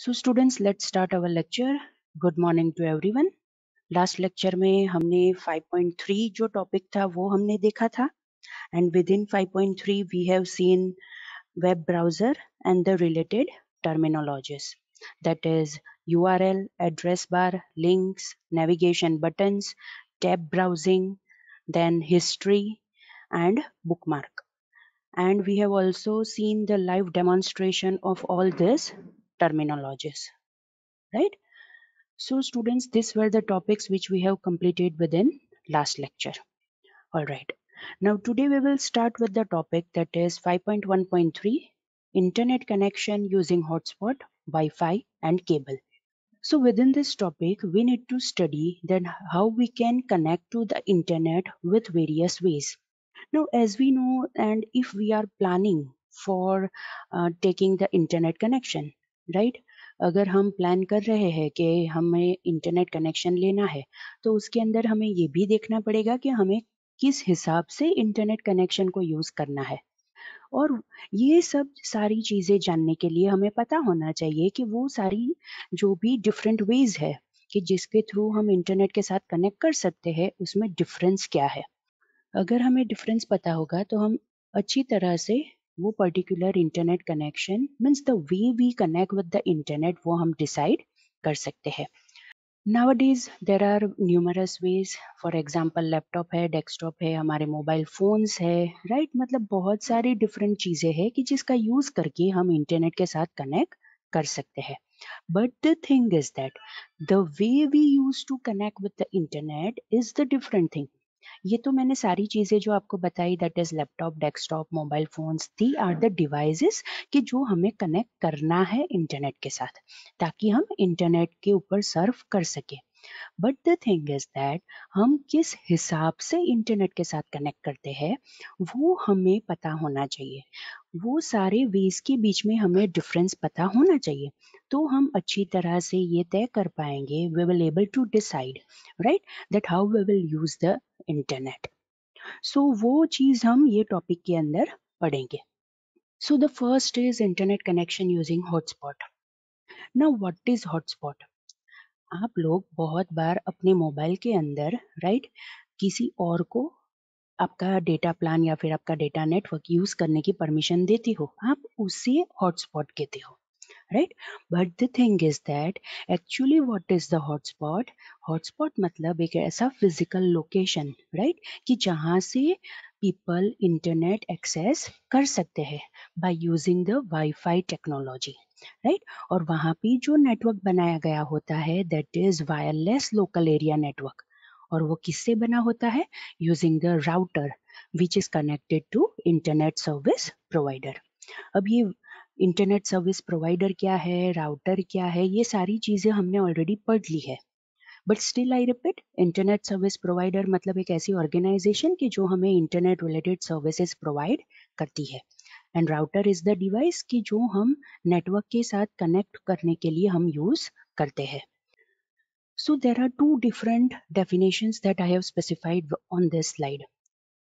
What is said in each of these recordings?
So students let's start our lecture good morning to everyone last lecture में हमने 5.3 जो topic था वो हमने देखा था 5.3 we have seen web browser and the related terminologies that is url address bar links navigation buttons tab browsing then history and bookmark and we have also seen the live demonstration of all this terminologies right so students these were the topics which we have completed within last lecture all right now today we will start with the topic that is 5.1.3 internet connection using hotspot wi-fi and cable so within this topic we need to study then how we can connect to the internet with various ways now as we know and if we are planning for uh, taking the internet connection right अगर हम plan कर रहे हैं कि हमें internet connection लेना है तो उसके अंदर हमें ये भी देखना पड़ेगा कि हमें किस हिसाब से इंटरनेट कनेक्शन को यूज़ करना है और ये सब सारी चीज़ें जानने के लिए हमें पता होना चाहिए कि वो सारी जो भी डिफरेंट वेज है कि जिसके थ्रू हम इंटरनेट के साथ कनेक्ट कर सकते हैं उसमें डिफरेंस क्या है अगर हमें डिफरेंस पता होगा तो हम अच्छी तरह से वो particular internet connection means the way we connect with the internet वो हम डिसाइड कर सकते हैं nowadays there are numerous ways for example laptop है डेस्कटॉप है हमारे मोबाइल फोन्स है राइट right? मतलब बहुत सारी डिफरेंट चीज़ें हैं कि जिसका यूज़ करके हम इंटरनेट के साथ कनेक्ट कर सकते हैं but the thing is that the way we use to connect with the internet is the different thing ये तो मैंने सारी चीज़ें जो आपको बताई that is laptop desktop mobile phones these are the devices कि जो हमें कनेक्ट करना है इंटरनेट के साथ ताकि हम इंटरनेट के ऊपर सर्व कर सके but the thing is that हम किस हिसाब से इंटरनेट के साथ कनेक्ट करते हैं वो हमें पता होना चाहिए वो सारे वेज के बीच में हमें डिफरेंस पता होना चाहिए तो हम अच्छी तरह से ये तय कर पाएंगे we will able to decide right that how we will use the internet so वो चीज़ हम ये टॉपिक के अंदर पढ़ेंगे so the first is internet connection using hotspot now what is hotspot आप लोग बहुत बार अपने मोबाइल के अंदर राइट right, किसी और को आपका डेटा प्लान या फिर आपका डेटा नेटवर्क यूज करने की परमिशन देती हो आप उसे हॉटस्पॉट कहते हो right but the thing is that actually what is the hotspot hotspot मतलब एक ऐसा फिजिकल लोकेशन राइट कि जहाँ से पीपल इंटरनेट एक्सेस कर सकते हैं by using the WiFi technology right और वहां पे जो नेटवर्क बनाया गया होता है that is wireless local area network और वो किससे बना होता है using the router which is connected to internet service provider अब ये इंटरनेट सर्विस प्रोवाइडर क्या है राउटर क्या है ये सारी चीज़ें हमने ऑलरेडी पढ़ ली है but still I repeat internet service provider मतलब एक ऐसी ऑर्गेनाइजेशन की जो हमें इंटरनेट रिलेटेड सर्विसेज प्रोवाइड करती है and router is the device की जो हम नेटवर्क के साथ कनेक्ट करने के लिए हम यूज़ करते हैं So there are two different definitions that I have specified on this slide.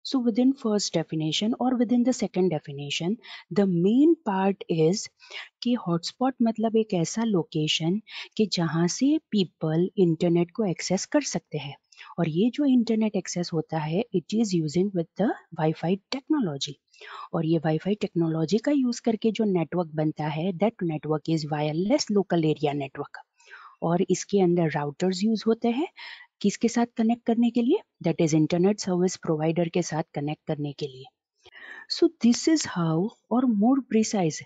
So within first definition or within the second definition, the main part is ki hotspot matlab ek aisa location ki jahan se people internet ko access kar sakte hain और ये जो internet access होता है it is using with the Wi-Fi technology और ये wifi technology का use करके जो नेटवर्क बनता है that network is wireless local area network और इसके अंदर राउटर्स यूज होते हैं किसके साथ कनेक्ट करने के लिए that is internet service provider के साथ कनेक्ट करने के लिए सो दिस इज हाउ और more precise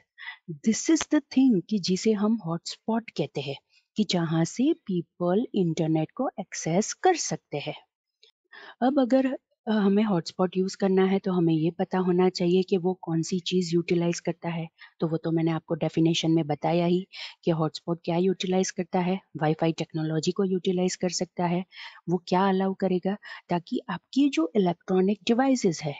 this is the thing कि जिसे हम हॉटस्पॉट कहते हैं कि जहां से पीपल इंटरनेट को एक्सेस कर सकते हैं अब अगर हमें हॉटस्पॉट यूज़ करना है तो हमें ये पता होना चाहिए कि वो कौन-सी चीज़ यूटिलाइज़ करता है। तो वो तो मैंने आपको डेफ़िनेशन में बताया ही कि हॉटस्पॉट क्या यूटिलाइज़ करता है, वाईफाई टेक्नोलॉजी को यूटिलाइज़ कर सकता है, वो क्या अलाउ करेगा ताकि आपकी जो इलेक्ट्रॉनिक डिवाइस है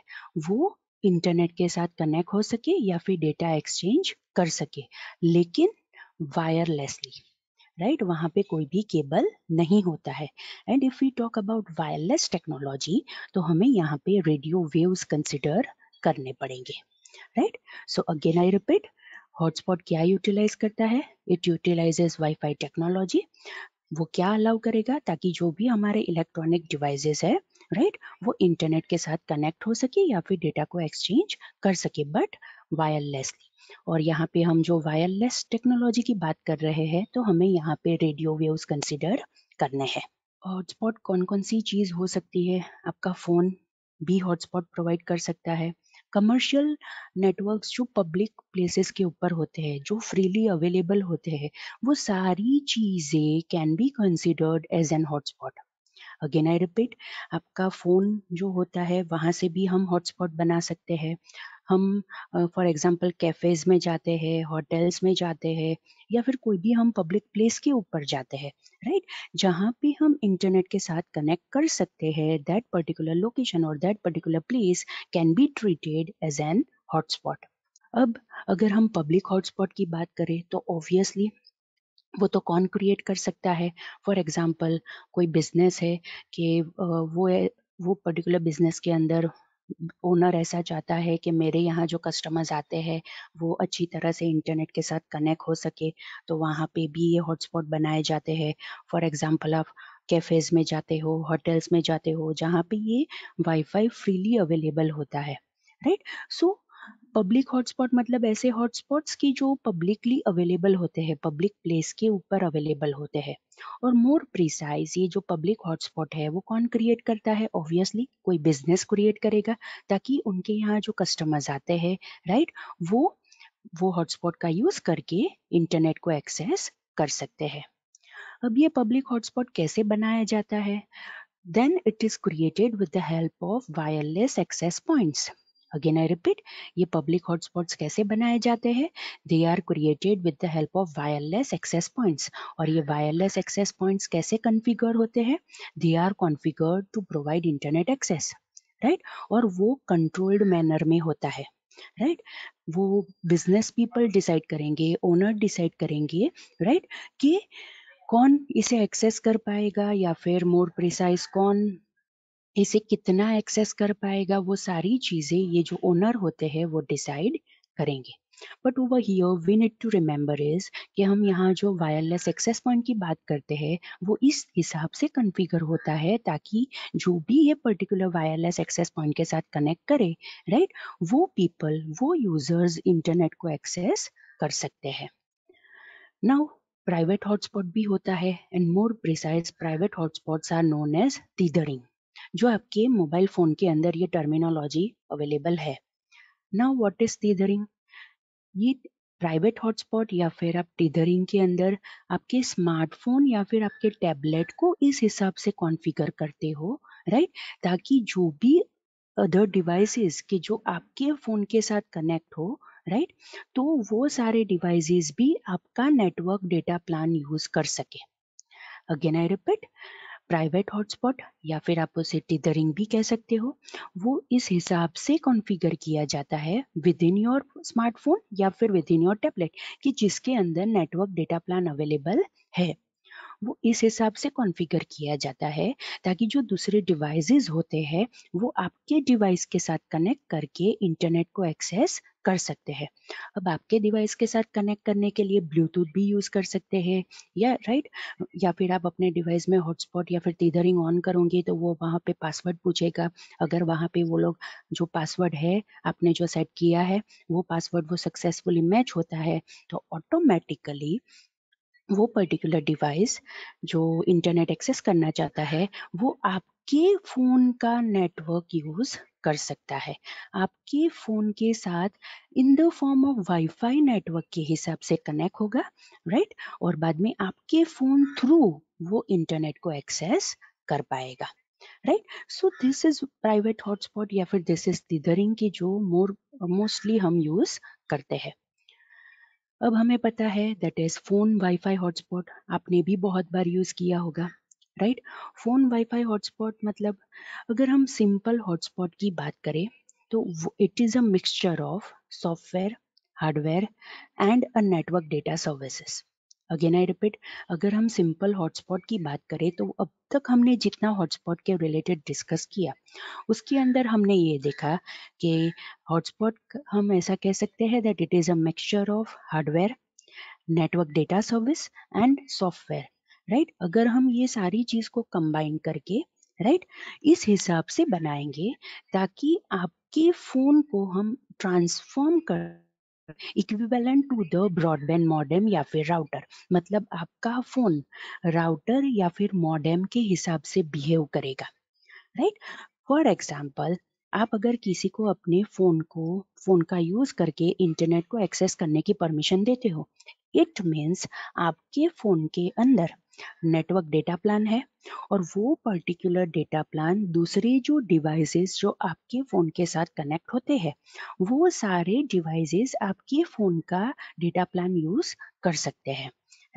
वो इंटरनेट के साथ कनेक्ट हो सके या फिर डेटा एक्सचेंज कर सके, लेकिन वायरलेसली। Right right? वहां पे कोई भी केबल नहीं होता है and if we talk about wireless technology तो हमें यहाँ पे रेडियो वेव्स कंसिडर करने पड़ेंगे right so again I repeat hotspot क्या यूटिलाइज करता है इट यूटिलाइजेज वाईफाई टेक्नोलॉजी वो क्या अलाउ करेगा ताकि जो भी हमारे इलेक्ट्रॉनिक डिवाइसेस है राइट right? वो इंटरनेट के साथ कनेक्ट हो सके या फिर डेटा को एक्सचेंज कर सके बट वायरलेसली और यहाँ पे हम जो वायरलेस टेक्नोलॉजी की बात कर रहे हैं तो हमें यहाँ पे रेडियो वेव्स कंसिडर करने हैं हॉटस्पॉट कौन कौन सी चीज़ हो सकती है आपका फ़ोन भी हॉटस्पॉट प्रोवाइड कर सकता है कमर्शियल नेटवर्क्स जो पब्लिक प्लेसेस के ऊपर होते हैं जो फ्रीली अवेलेबल होते हैं वो सारी चीज़ें can be considered as an hotspot again I repeat आपका फ़ोन जो होता है वहां से भी हम हॉटस्पॉट बना सकते हैं हम फॉर एग्ज़ाम्पल कैफ़ेज़ में जाते हैं, होटल्स में जाते हैं या फिर कोई भी हम पब्लिक प्लेस के ऊपर जाते हैं, राइट? right? जहाँ पे हम इंटरनेट के साथ कनेक्ट कर सकते हैं, दैट पर्टिकुलर लोकेशन और that particular place can be treated as an hotspot. अब अगर हम पब्लिक हॉटस्पॉट की बात करें तो ऑब्वियसली वो तो कौन क्रिएट कर सकता है? फॉर एग्ज़ाम्पल कोई बिज़नेस है कि वो वो पर्टिकुलर बिज़नेस के अंदर ओनर ऐसा चाहता है कि मेरे यहाँ जो कस्टमर्स आते हैं वो अच्छी तरह से इंटरनेट के साथ कनेक्ट हो सके तो वहाँ पे भी ये हॉटस्पॉट बनाए जाते हैं फॉर एग्जांपल आप कैफ़ेज़ में जाते हो होटल्स में जाते हो जहाँ पे ये वाईफाई फ्रीली अवेलेबल होता है राइट सो पब्लिक हॉटस्पॉट मतलब ऐसे हॉटस्पॉट्स की जो पब्लिकली अवेलेबल होते हैं पब्लिक प्लेस के ऊपर अवेलेबल होते हैं और मोर प्रिसाइज ये जो पब्लिक हॉटस्पॉट है वो कौन क्रिएट करता है ऑब्वियसली कोई बिजनेस क्रिएट करेगा ताकि उनके यहाँ जो कस्टमर्स आते हैं राइट वो वो हॉटस्पॉट का यूज़ करके इंटरनेट को एक्सेस कर सकते हैं अब ये पब्लिक हॉटस्पॉट कैसे बनाया जाता है then it is created with the help of wireless access points again I repeat ये पब्लिक हॉटस्पॉट्स कैसे बनाए जाते हैं they are created with the help of wireless access points और ये वायरलेस एक्सेस पॉइंट्स कैसे कन्फिगर होते हैं they are configure to provide internet access right और वो कंट्रोल्ड मैनर में होता है राइट right? वो बिजनेस पीपल डिसाइड करेंगे ओनर डिसाइड करेंगे राइट right? कि कौन इसे एक्सेस कर पाएगा या फिर मोर प्रिसाइज कौन इसे कितना एक्सेस कर पाएगा वो सारी चीज़ें ये जो ओनर होते हैं वो डिसाइड करेंगे but over here we need to remember is कि हम यहाँ जो वायरलेस एक्सेस पॉइंट की बात करते हैं वो इस हिसाब से कन्फिगर होता है ताकि जो भी ये पर्टिकुलर वायरलेस एक्सेस पॉइंट के साथ कनेक्ट करे राइट right? वो पीपल वो यूजर्स इंटरनेट को एक्सेस कर सकते हैं नाउ प्राइवेट हॉटस्पॉट भी होता है and more precise private hotspots are known as tethering जो आपके मोबाइल फ़ोन के अंदर ये टर्मिनोलॉजी अवेलेबल है नाउ व्हाट इज़ टीदरिंग ये प्राइवेट हॉटस्पॉट या फिर आप टीदरिंग के अंदर आपके स्मार्टफोन या फिर आपके टैबलेट को इस हिसाब से कॉन्फ़िगर करते हो राइट right? ताकि जो भी अदर डिवाइसेस के जो आपके फ़ोन के साथ कनेक्ट हो राइट right? तो वो सारे डिवाइसेस भी आपका नेटवर्क डेटा प्लान यूज़ कर सके again I repeat private hotspot या फिर आप उसे टिदरिंग भी कह सकते हो वो इस हिसाब से कॉन्फ़िगर किया जाता है विद इन योर स्मार्टफोन या फिर विद इन योर टैबलेट कि जिसके अंदर नेटवर्क डेटा प्लान अवेलेबल है वो इस हिसाब से कॉन्फ़िगर किया जाता है ताकि जो दूसरे डिवाइसेस होते हैं वो आपके डिवाइस के साथ कनेक्ट करके इंटरनेट को एक्सेस कर सकते हैं अब आपके डिवाइस के साथ कनेक्ट करने के लिए ब्लूटूथ भी यूज़ कर सकते हैं या राइट या फिर आप अपने डिवाइस में हॉटस्पॉट या फिर टीदरिंग ऑन करोगे तो वो वहाँ पे पासवर्ड पूछेगा अगर वहाँ पे वो लोग जो पासवर्ड है आपने जो सेट किया है वो पासवर्ड वो सक्सेसफुली मैच होता है तो ऑटोमेटिकली वो पर्टिकुलर डिवाइस जो इंटरनेट एक्सेस करना चाहता है वो आपके फ़ोन का नेटवर्क यूज़ कर सकता है आपके फ़ोन के साथ in the form of wifi network के हिसाब से कनेक्ट होगा राइट और बाद में आपके फ़ोन थ्रू वो इंटरनेट को एक्सेस कर पाएगा right so this is private hotspot या फिर दिस इज दिदरिंग की जो मोर मोस्टली हम यूज़ करते हैं अब हमें पता है that is phone wifi hotspot आपने भी बहुत बार यूज किया होगा राइट फोन वाईफाई हॉटस्पॉट मतलब अगर हम सिंपल हॉटस्पॉट की बात करें तो it is a mixture of software hardware and a network data services again I repeat अगर हम सिंपल हॉटस्पॉट की बात करें तो अब तक हमने जितना हॉटस्पॉट के रिलेटेड डिस्कस किया उसके अंदर हमने ये देखा कि हॉटस्पॉट हम ऐसा कह सकते हैं that it is a mixture of hardware network data service and software right अगर हम ये सारी चीज़ को कंबाइन करके राइट right? इस हिसाब से बनाएंगे ताकि आपके फ़ोन को हम ट्रांसफॉर्म कर equivalent to the broadband modem या फिर राउटर मतलब आपका फोन राउटर या फिर मॉडेम के हिसाब से बिहेव करेगा राइट फॉर एग्जाम्पल आप अगर किसी को अपने फ़ोन को फ़ोन का यूज़ करके इंटरनेट को एक्सेस करने की परमिशन देते हो इट मीन्स आपके फ़ोन के अंदर नेटवर्क डेटा प्लान है और वो पर्टिकुलर डेटा प्लान दूसरे जो डिवाइसेस जो आपके फ़ोन के साथ कनेक्ट होते हैं वो सारे डिवाइसेस आपके फ़ोन का डेटा प्लान यूज़ कर सकते हैं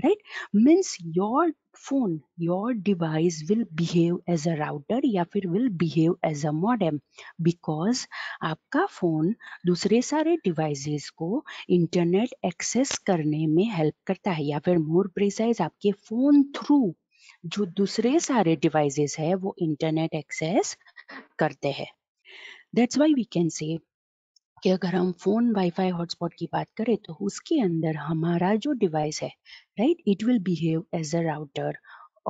right means your phone your device will behave as a router या फिर will behave as a modem because आपका फोन दूसरे सारे डिवाइसेस को इंटरनेट एक्सेस करने में हेल्प करता है या फिर मोर प्रिसाइज आपके फोन थ्रू जो दूसरे सारे डिवाइसेस है वो इंटरनेट एक्सेस करते हैं that's why we can say कि अगर हम फ़ोन वाईफ़ाई हॉटस्पॉट की बात करें तो उसके अंदर हमारा जो डिवाइस है right it will behave as a router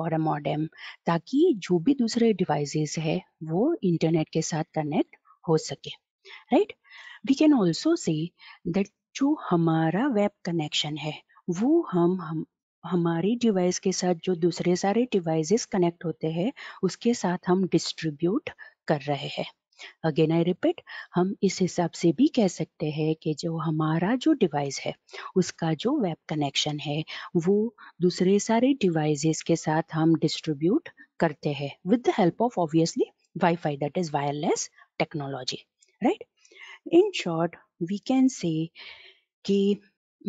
और अ मॉडेम ताकि जो भी दूसरे डिवाइसेस है वो इंटरनेट के साथ कनेक्ट हो सके right we can also say that जो हमारा वेब कनेक्शन है वो हम हम हमारी डिवाइस के साथ जो दूसरे सारे डिवाइसेस कनेक्ट होते हैं उसके साथ हम डिस्ट्रीब्यूट कर रहे हैं अगेन आई रिपीट हम इस हिसाब से भी कह सकते हैं कि जो हमारा जो डिवाइस है उसका जो वेब कनेक्शन है वो दूसरे सारे डिवाइसेस के साथ हम डिस्ट्रीब्यूट करते हैं with the help of obviously wifi that is wireless technology right in short we can say कि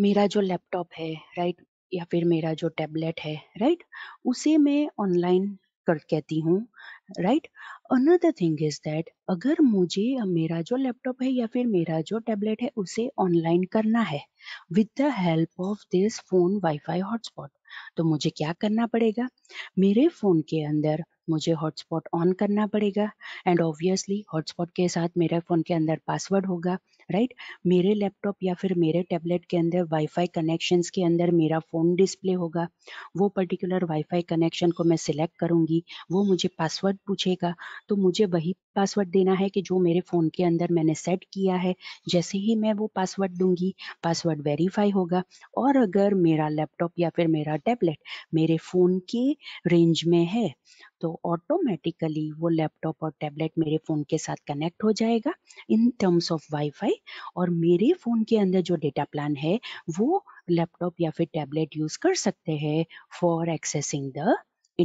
मेरा जो लैपटॉप है राइट right? या फिर मेरा जो टैबलेट है राइट right? उसे मैं ऑनलाइन कर कहती हूँ right another thing is that अगर मुझे मेरा जो लैपटॉप है या फिर मेरा जो टैबलेट है उसे ऑनलाइन करना है with the help of this phone wifi hotspot तो मुझे क्या करना पड़ेगा मेरे फ़ोन के अंदर मुझे हॉटस्पॉट ऑन करना पड़ेगा एंड ऑब्वियसली हॉटस्पॉट के साथ मेरे फ़ोन के अंदर पासवर्ड होगा राइट right? मेरे लैपटॉप या फिर मेरे टैबलेट के अंदर वाईफाई कनेक्शंस के अंदर मेरा फ़ोन डिस्प्ले होगा वो पर्टिकुलर वाईफाई कनेक्शन को मैं सिलेक्ट करूंगी वो मुझे पासवर्ड पूछेगा तो मुझे वही पासवर्ड देना है कि जो मेरे फ़ोन के अंदर मैंने सेट किया है जैसे ही मैं वो पासवर्ड दूंगी पासवर्ड वेरीफाई होगा और अगर मेरा लैपटॉप या फिर मेरा टैबलेट मेरे फ़ोन के रेंज में है तो ऑटोमेटिकली वो लैपटॉप और टैबलेट मेरे फ़ोन के साथ कनेक्ट हो जाएगा इन टर्म्स ऑफ वाईफाई और मेरे फ़ोन के अंदर जो डेटा प्लान है वो लैपटॉप या फिर टैबलेट यूज़ कर सकते हैं for accessing the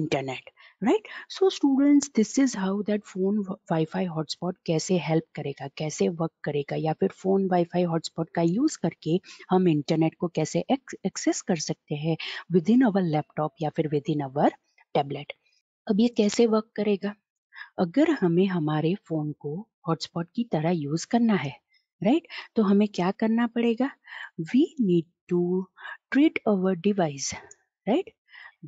internet right so students this is how that phone wifi hotspot कैसे हेल्प करेगा कैसे वर्क करेगा या फिर फोन वाईफाई हॉटस्पॉट का यूज करके हम इंटरनेट को कैसे एक्सेस कर सकते हैं विद इन अवर लैपटॉप या फिर विद इन अवर टैबलेट अब ये कैसे वर्क करेगा अगर हमें हमारे फोन को हॉटस्पॉट की तरह यूज करना है राइट right? तो हमें क्या करना पड़ेगा we need to treat our device right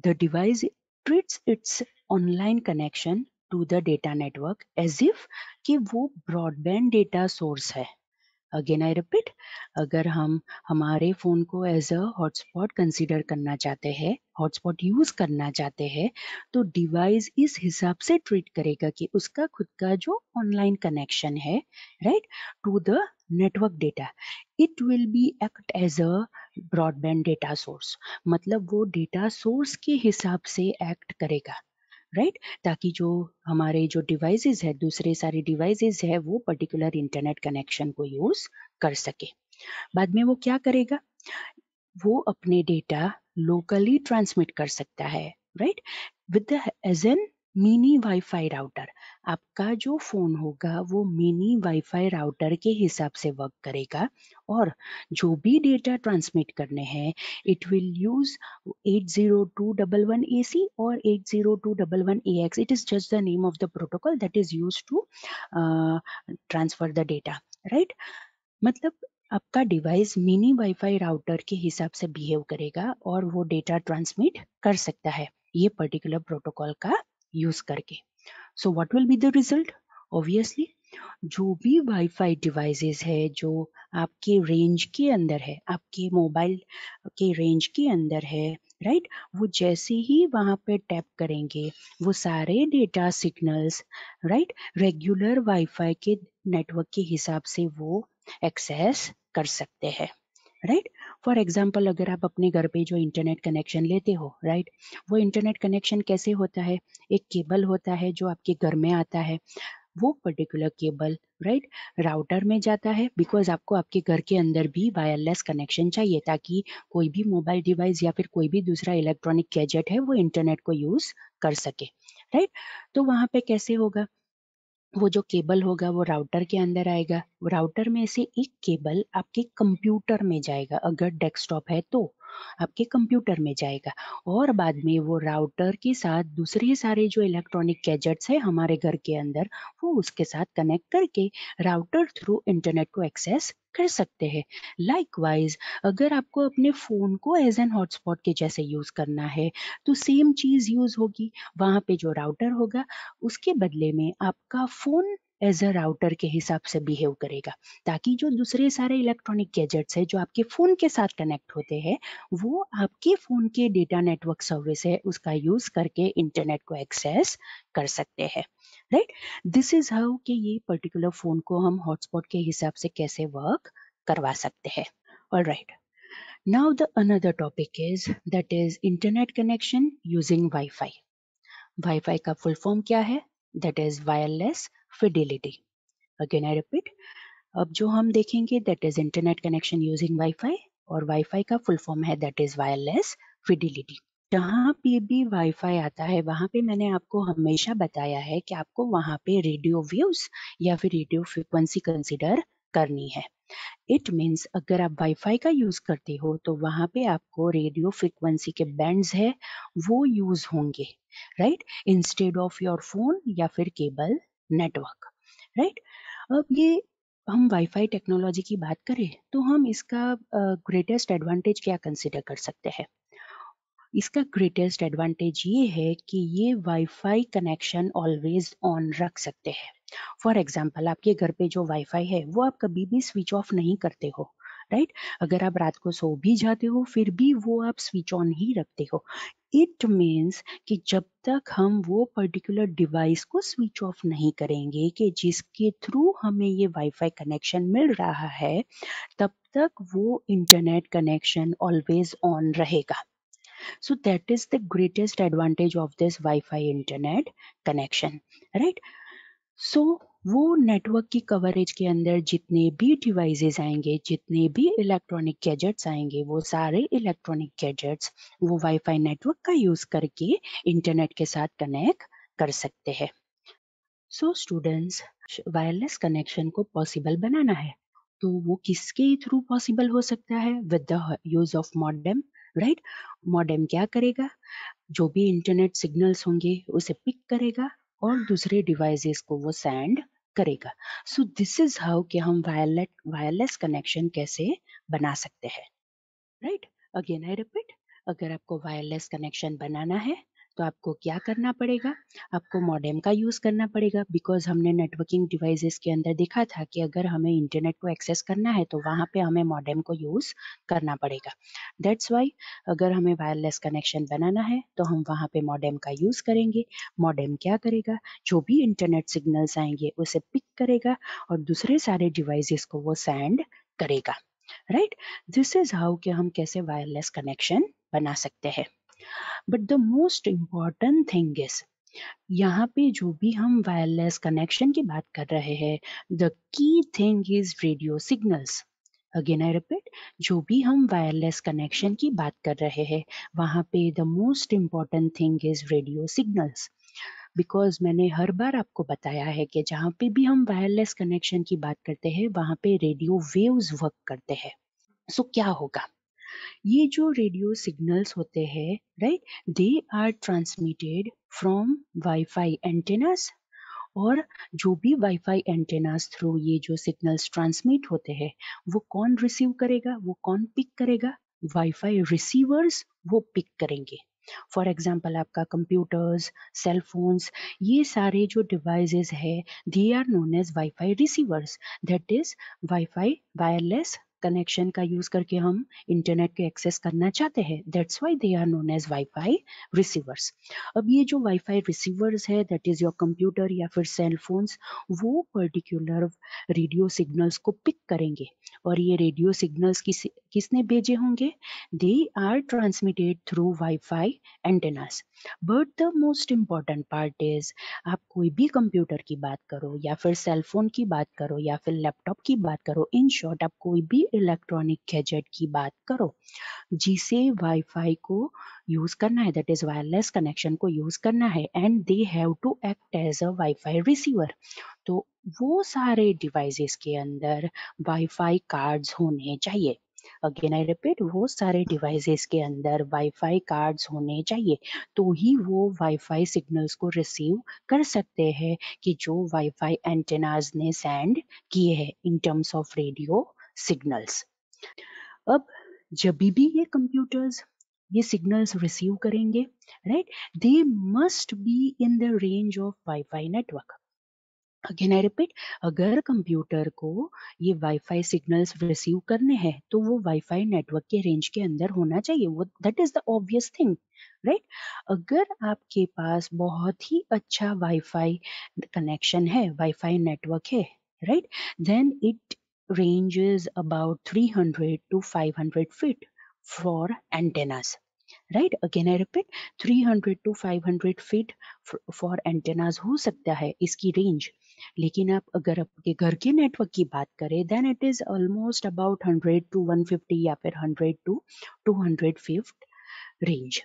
the device treats its online connection to the data network as if कि वो ब्रॉडबैंड डेटा सोर्स है अगेन आई रिपीट अगर हम हमारे फ़ोन को एज अ हॉटस्पॉट कंसीडर करना चाहते हैं हॉटस्पॉट यूज़ करना चाहते हैं तो डिवाइस इस हिसाब से ट्रीट करेगा कि उसका खुद का जो ऑनलाइन कनेक्शन है right to the network data it will be act as a broadband data source मतलब वो डेटा सोर्स के हिसाब से एक्ट करेगा राइट ताकि जो हमारे जो डिवाइसेस है दूसरे सारे डिवाइसेस है वो पर्टिकुलर इंटरनेट कनेक्शन को यूज़ कर सके बाद में वो क्या करेगा वो अपने डेटा लोकली ट्रांसमिट कर सकता है right with as an mini wifi router आपका जो फ़ोन होगा वो मिनी वाईफाई राउटर के हिसाब से वर्क करेगा और जो भी डेटा ट्रांसमिट करने हैं it will use eight zero two double one A C और eight zero two double one A X it is just the name of the protocol that is use to transfer the data right मतलब आपका device mini wifi router के हिसाब से behave करेगा और वो data transmit कर सकता है ये पर्टिकुलर प्रोटोकॉल का यूज करके so what will be the result obviously जो भी वाईफाई डिवाइसेस है जो आपके रेंज के अंदर है आपके मोबाइल के रेंज के अंदर है राइट right? वो जैसे ही वहां पे टैप करेंगे वो सारे data signals right regular wifi के नेटवर्क के हिसाब से वो एक्सेस कर सकते हैं राइट फॉर एग्जाम्पल अगर आप अपने घर पे जो इंटरनेट कनेक्शन लेते हो राइट वो इंटरनेट कनेक्शन कैसे होता है एक केबल होता है जो आपके घर में आता है वो पर्टिकुलर केबल राइट राउटर में जाता है बिकॉज आपको आपके घर के अंदर भी वायरलेस कनेक्शन चाहिए ताकि कोई भी मोबाइल डिवाइस या फिर कोई भी दूसरा इलेक्ट्रॉनिक गैजेट है वो इंटरनेट को यूज़ कर सके राइट तो वहां पे कैसे होगा वो जो केबल होगा वो राउटर के अंदर आएगा राउटर में से एक केबल आपके कंप्यूटर में जाएगा अगर डेस्कटॉप है तो आपके कंप्यूटर में जाएगा और बाद में वो राउटर के साथ दूसरे सारे जो इलेक्ट्रॉनिक गैजेट्स है हमारे घर के अंदर वो उसके साथ कनेक्ट करके राउटर थ्रू इंटरनेट को एक्सेस कर सकते हैं लाइकवाइज अगर आपको अपने फ़ोन को एज एन हॉटस्पॉट के जैसे यूज़ करना है तो सेम चीज़ यूज़ होगी वहां पे जो राउटर होगा उसके बदले में आपका फ़ोन एज अ राउटर के हिसाब से बिहेव करेगा ताकि जो दूसरे सारे इलेक्ट्रॉनिक गैजेट्स है जो आपके फ़ोन के साथ कनेक्ट होते हैं वो आपके फ़ोन के डेटा नेटवर्क सर्विस है उसका यूज़ करके इंटरनेट को एक्सेस कर सकते हैं राइट दिस इज़ हाउ कि ये पर्टिकुलर फ़ोन को हम हॉटस्पॉट के हिसाब से कैसे वर्क करवा सकते हैं और right now the another topic is that is internet connection using wifi wifi का फुल फॉर्म क्या है that is wireless fidelity again I repeat अब जो हम देखेंगे that is internet connection using wifi और वाईफाई का full form है दैट इज वायरलेस फिडिलिटी जहाँ पे भी वाईफाई आता है वहां पे मैंने आपको हमेशा बताया है कि आपको वहां पे रेडियो व्यूज या फिर रेडियो फ्रिक्वेंसी कंसिडर करनी है इट मीन्स अगर आप वाईफाई का यूज़ करते हो तो वहां पे आपको रेडियो फ्रिक्वेंसी के बैंड्स है वो यूज़ होंगे right instead of your phone या फिर केबल नेटवर्क राइट अब ये हम वाईफाई टेक्नोलॉजी की बात करें तो हम इसका ग्रेटेस्ट एडवांटेज क्या कंसिडर कर सकते हैं इसका ग्रेटेस्ट एडवांटेज ये है कि ये वाईफाई कनेक्शन ऑलवेज ऑन रख सकते हैं फॉर एग्जाम्पल आपके घर पे जो वाईफाई है वो आप कभी भी स्विच ऑफ नहीं करते हो राइट अगर आप रात को सो भी जाते हो फिर भी वो आप स्विच ऑन ही रखते हो इट मीन्स कि जब तक हम वो पर्टिकुलर डिवाइस को स्विच ऑफ नहीं करेंगे कि जिसके थ्रू हमें ये वाईफाई कनेक्शन मिल रहा है तब तक वो इंटरनेट कनेक्शन ऑलवेज ऑन रहेगा so that is the greatest advantage of this wi-fi internet connection right so वो नेटवर्क की कवरेज के अंदर जितने भी डिवाइसेस आएंगे जितने भी इलेक्ट्रॉनिक गैजेट्स आएंगे वो सारे इलेक्ट्रॉनिक गैजेट्स वो वाईफाई नेटवर्क का यूज करके इंटरनेट के साथ कनेक्ट कर सकते हैं सो स्टूडेंट्स वायरलेस कनेक्शन को पॉसिबल बनाना है तो वो किसके थ्रू पॉसिबल हो सकता है with the use of modem right modem क्या करेगा जो भी इंटरनेट सिग्नल्स होंगे उसे पिक करेगा और दूसरे डिवाइसेस को वो सेंड करेगा सो दिस इज हाउ कि हम वायरलेट वायरलेस कनेक्शन कैसे बना सकते हैं राइट अगेन आई रिपीट अगर आपको वायरलेस कनेक्शन बनाना है तो आपको क्या करना पड़ेगा आपको मॉडेम का यूज़ करना पड़ेगा बिकॉज हमने नेटवर्किंग डिवाइसेस के अंदर देखा था कि अगर हमें इंटरनेट को एक्सेस करना है तो वहाँ पे हमें मॉडेम को यूज़ करना पड़ेगा दैट्स वाई अगर हमें वायरलेस कनेक्शन बनाना है तो हम वहाँ पे मॉडेम का यूज़ करेंगे मॉडेम क्या करेगा जो भी इंटरनेट सिग्नल्स आएंगे उसे पिक करेगा और दूसरे सारे डिवाइसेस को वो सेंड करेगा राइट दिस इज हाउ कि हम कैसे वायरलेस कनेक्शन बना सकते हैं but the most important thing is यहाँ पे जो भी हम वायरलेस कनेक्शन की बात कर रहे हैं the key thing is radio signals again I repeat जो भी हम वायरलेस कनेक्शन की बात कर रहे हैं वहाँ पे the most important thing is radio signals because मैंने हर बार आपको बताया है कि जहाँ पे भी हम वायरलेस कनेक्शन की बात करते हैं वहाँ पे रेडियो वेव्स वर्क करते हैं सो so, क्या होगा ये जो रेडियो सिग्नल्स होते हैं right they are transmitted from wifi antennas और जो भी वाईफाई एंटेनास थ्रू ये जो सिग्नल्स ट्रांसमिट होते हैं वो कौन रिसीव करेगा वो कौन पिक करेगा वाईफाई रिसीवर्स वो पिक करेंगे फॉर एग्जाम्पल आपका कंप्यूटर्स सेल फोन्स ये सारे जो डिवाइसेस है they are known as wifi receivers that is wifi wireless connection का यूज करके हम इंटरनेट को एक्सेस करना चाहते हैं that's why they are known as wifi receivers अब ये जो वाईफाई रिसीवर्स है दैट इज योर कंप्यूटर या फिर सेल फोन्स वो पर्टिकुलर रेडियो सिग्नल्स को पिक करेंगे और ये रेडियो सिग्नल्स किस किसने भेजे होंगे they are transmitted through wifi antennas but the most important part is आप कोई भी कंप्यूटर की बात करो या फिर सेल फोन की बात करो या फिर लैपटॉप की बात करो इन शॉर्ट आप कोई भी इलेक्ट्रॉनिक गैजेट की बात करो जिसे वाईफाई को यूज करना है दैट इज वायरलेस कनेक्शन को यूज करना है and they have to act as a wifi receiver तो वो सारे डिवाइसेस के अंदर वाईफाई कार्ड्स होने चाहिए अगेन आई रिपीट वो सारे डिवाइसेस के अंदर वाईफाई कार्ड्स होने चाहिए तो ही वो वाईफाई सिग्नल्स को रिसीव कर सकते हैं कि जो वाईफाई एंटेनाज ने सेंड किए हैं in terms of radio signals अब जब भी ये कंप्यूटर्स ये सिग्नल्स रिसीव करेंगे right they must be in the range of wifi network again I repeat अगर कंप्यूटर को ये वाईफाई सिग्नल्स रिसीव करने हैं तो वो वाईफाई नेटवर्क के रेंज के अंदर होना चाहिए वो that is the obvious thing right अगर आपके पास बहुत ही अच्छा वाईफाई कनेक्शन है वाईफाई नेटवर्क है right then it range is about 300 to 500 feet for antennas right again I repeat 300 to 500 feet for antennas हो सकता है इसकी रेंज लेकिन आप अगर आपके घर के नेटवर्क की बात करें then it is almost about 100 to 150 या फिर 100 to 250 range